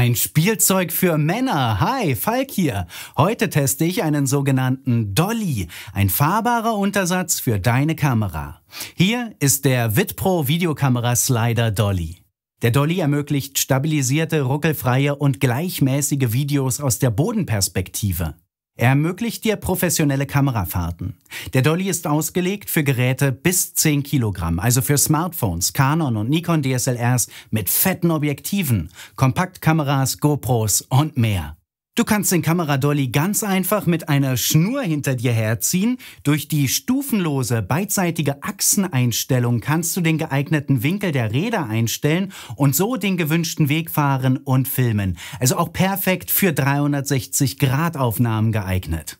Ein Spielzeug für Männer. Hi, Falk hier. Heute teste ich einen sogenannten Dolly, ein fahrbarer Untersatz für deine Kamera. Hier ist der VidPro Videokamera Slider Dolly. Der Dolly ermöglicht stabilisierte, ruckelfreie und gleichmäßige Videos aus der Bodenperspektive. Er ermöglicht dir professionelle Kamerafahrten. Der Dolly ist ausgelegt für Geräte bis 10 Kilogramm, also für Smartphones, Canon und Nikon DSLRs mit fetten Objektiven, Kompaktkameras, GoPros und mehr. Du kannst den Kameradolly ganz einfach mit einer Schnur hinter dir herziehen. Durch die stufenlose beidseitige Achseneinstellung kannst du den geeigneten Winkel der Räder einstellen und so den gewünschten Weg fahren und filmen. Also auch perfekt für 360 Grad Aufnahmen geeignet.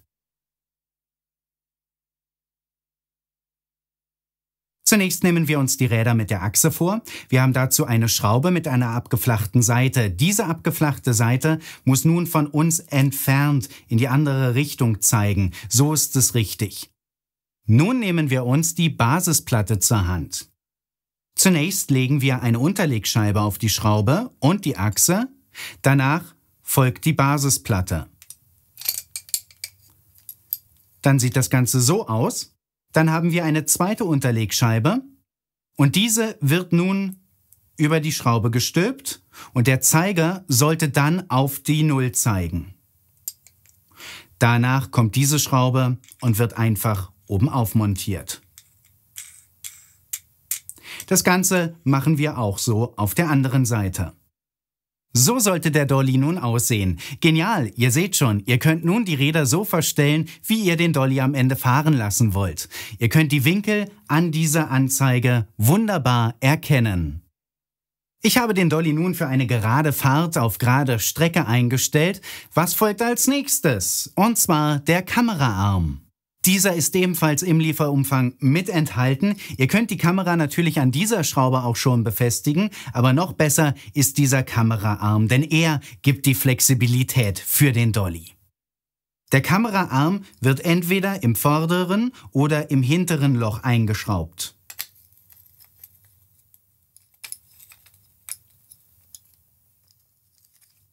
Zunächst nehmen wir uns die Räder mit der Achse vor. Wir haben dazu eine Schraube mit einer abgeflachten Seite. Diese abgeflachte Seite muss nun von uns entfernt in die andere Richtung zeigen. So ist es richtig. Nun nehmen wir uns die Basisplatte zur Hand. Zunächst legen wir eine Unterlegscheibe auf die Schraube und die Achse. Danach folgt die Basisplatte. Dann sieht das Ganze so aus. Dann haben wir eine zweite Unterlegscheibe und diese wird nun über die Schraube gestülpt und der Zeiger sollte dann auf die Null zeigen. Danach kommt diese Schraube und wird einfach oben aufmontiert. Das Ganze machen wir auch so auf der anderen Seite. So sollte der Dolly nun aussehen. Genial, ihr seht schon, ihr könnt nun die Räder so verstellen, wie ihr den Dolly am Ende fahren lassen wollt. Ihr könnt die Winkel an dieser Anzeige wunderbar erkennen. Ich habe den Dolly nun für eine gerade Fahrt auf gerade Strecke eingestellt. Was folgt als nächstes? Und zwar der Kameraarm. Dieser ist ebenfalls im Lieferumfang mit enthalten. Ihr könnt die Kamera natürlich an dieser Schraube auch schon befestigen, aber noch besser ist dieser Kameraarm, denn er gibt die Flexibilität für den Dolly. Der Kameraarm wird entweder im vorderen oder im hinteren Loch eingeschraubt.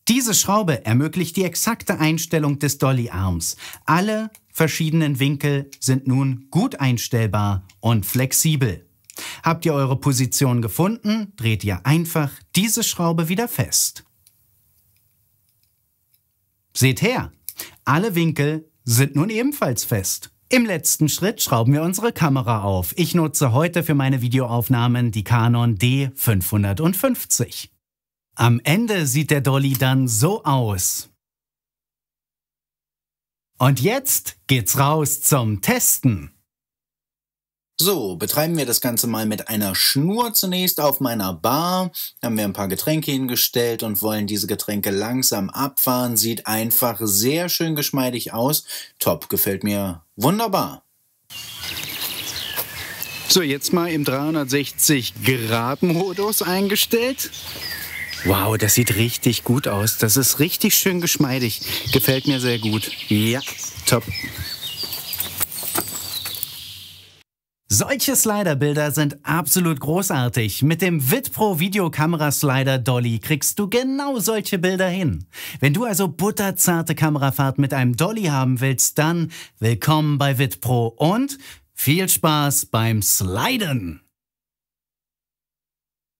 Diese Schraube ermöglicht die exakte Einstellung des Dollyarms. Alle verschiedenen Winkel sind nun gut einstellbar und flexibel. Habt ihr eure Position gefunden, dreht ihr einfach diese Schraube wieder fest. Seht her, alle Winkel sind nun ebenfalls fest. Im letzten Schritt schrauben wir unsere Kamera auf. Ich nutze heute für meine Videoaufnahmen die Canon D550. Am Ende sieht der Dolly dann so aus. Und jetzt geht's raus zum Testen. So, betreiben wir das Ganze mal mit einer Schnur zunächst auf meiner Bar. Haben wir ein paar Getränke hingestellt und wollen diese Getränke langsam abfahren. Sieht einfach sehr schön geschmeidig aus. Top, gefällt mir wunderbar. So, jetzt mal im 360-Grad-Modus eingestellt. Wow, das sieht richtig gut aus. Das ist richtig schön geschmeidig. Gefällt mir sehr gut. Ja, top. Solche Sliderbilder sind absolut großartig. Mit dem Vitpro Videokamera Slider Dolly kriegst du genau solche Bilder hin. Wenn du also butterzarte Kamerafahrt mit einem Dolly haben willst, dann willkommen bei Vitpro und viel Spaß beim Sliden!